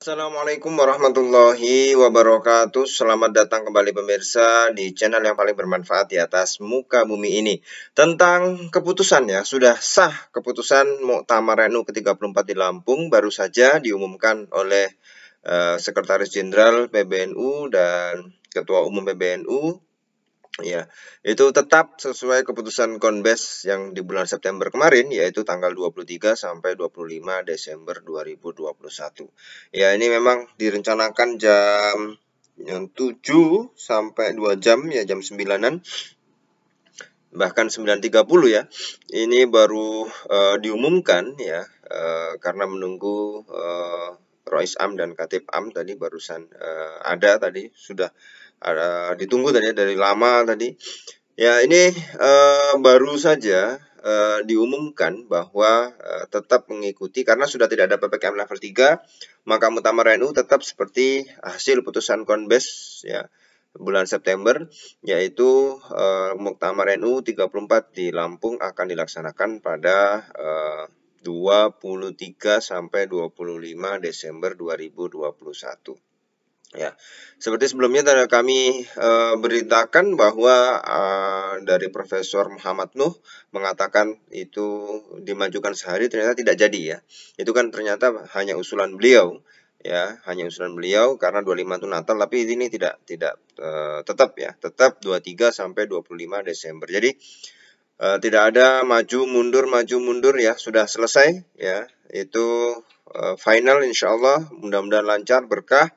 Assalamualaikum warahmatullahi wabarakatuh. Selamat datang kembali pemirsa di channel yang paling bermanfaat di atas muka bumi ini. Tentang keputusan ya, sudah sah keputusan Muktamar NU ke-34 di Lampung baru saja diumumkan oleh uh, Sekretaris Jenderal PBNU dan Ketua Umum PBNU Ya, itu tetap sesuai keputusan Konbes yang di bulan September kemarin yaitu tanggal 23 sampai 25 Desember 2021. Ya, ini memang direncanakan jam yang 7 sampai 2 jam ya jam 9-an bahkan 9.30 ya. Ini baru uh, diumumkan ya uh, karena menunggu uh, eh, Rois Am dan Katip Am tadi barusan uh, ada tadi sudah ada ditunggu tadi dari lama tadi. Ya ini uh, baru saja uh, diumumkan bahwa uh, tetap mengikuti karena sudah tidak ada PPKM level 3, maka utama NU tetap seperti hasil putusan Konbes ya bulan September yaitu uh, Muktamar NU 34 di Lampung akan dilaksanakan pada uh, 23 sampai 25 Desember 2021. Ya, seperti sebelumnya kami e, beritakan bahwa e, dari Profesor Muhammad Nuh mengatakan itu dimajukan sehari ternyata tidak jadi ya. Itu kan ternyata hanya usulan beliau ya, hanya usulan beliau karena 25 itu Natal tapi ini tidak tidak e, tetap ya, tetap 23 sampai 25 Desember. Jadi e, tidak ada maju mundur maju mundur ya, sudah selesai ya. Itu e, final insyaallah, mudah-mudahan lancar berkah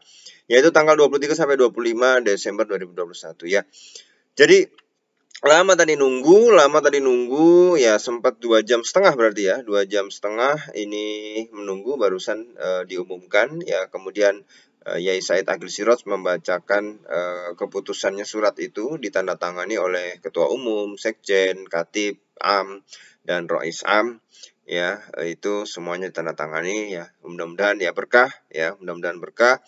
yaitu tanggal 23 sampai 25 Desember 2021 ya. Jadi lama tadi nunggu, lama tadi nunggu, ya sempat dua jam setengah berarti ya, dua jam setengah ini menunggu barusan e, diumumkan, ya kemudian e, Yai Said Agil Siroj membacakan e, keputusannya surat itu ditandatangani oleh Ketua Umum, Sekjen, Katib, Am, dan Rois Am ya eh, itu semuanya ditandatangani ya mudah-mudahan ya berkah ya mudah-mudahan berkah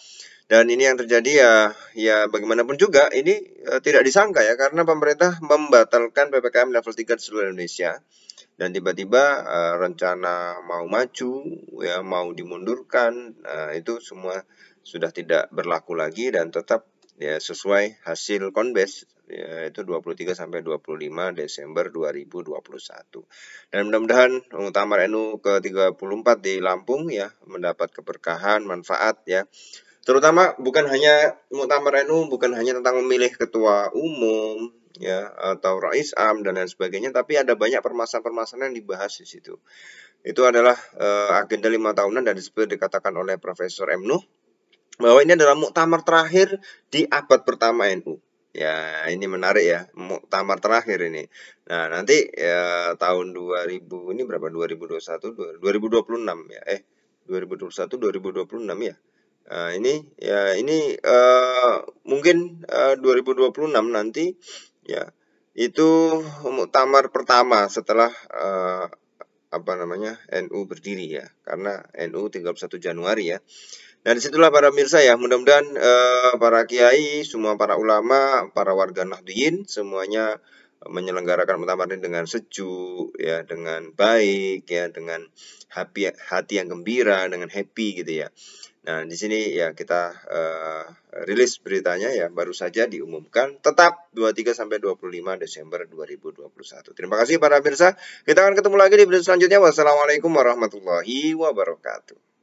dan ini yang terjadi ya ya bagaimanapun juga ini uh, tidak disangka ya karena pemerintah membatalkan PPKM level 3 di seluruh Indonesia dan tiba-tiba eh, rencana mau maju ya mau dimundurkan eh, itu semua sudah tidak berlaku lagi dan tetap ya sesuai hasil konbes yaitu 23 sampai 25 Desember 2021. Dan mudah-mudahan Muktamar NU ke-34 di Lampung ya mendapat keberkahan, manfaat ya. Terutama bukan hanya Muktamar NU bukan hanya tentang memilih ketua umum ya atau rais am dan lain sebagainya tapi ada banyak permasalahan-permasalahan yang dibahas di situ. Itu adalah uh, agenda lima tahunan dan seperti dikatakan oleh Profesor NU bahwa ini adalah muktamar terakhir di abad pertama NU Ya, ini menarik ya, muktamar terakhir ini. Nah, nanti ya tahun 2000 ini berapa? 2021 2026 ya. Eh, 2021 2026 ya. Nah, ini ya ini uh, mungkin eh, uh, 2026 nanti ya itu muktamar pertama setelah uh, apa namanya NU berdiri ya karena NU tinggal 31 Januari ya nah disitulah para pemirsa ya mudah-mudahan uh, para kiai semua para ulama para warga Nahdliyin semuanya menyelenggarakan muktamar ini dengan sejuk ya dengan baik ya dengan happy, hati yang gembira dengan happy gitu ya nah di sini ya kita uh, rilis beritanya ya baru saja diumumkan tetap 23 sampai 25 Desember 2021 terima kasih para pemirsa kita akan ketemu lagi di video selanjutnya wassalamualaikum warahmatullahi wabarakatuh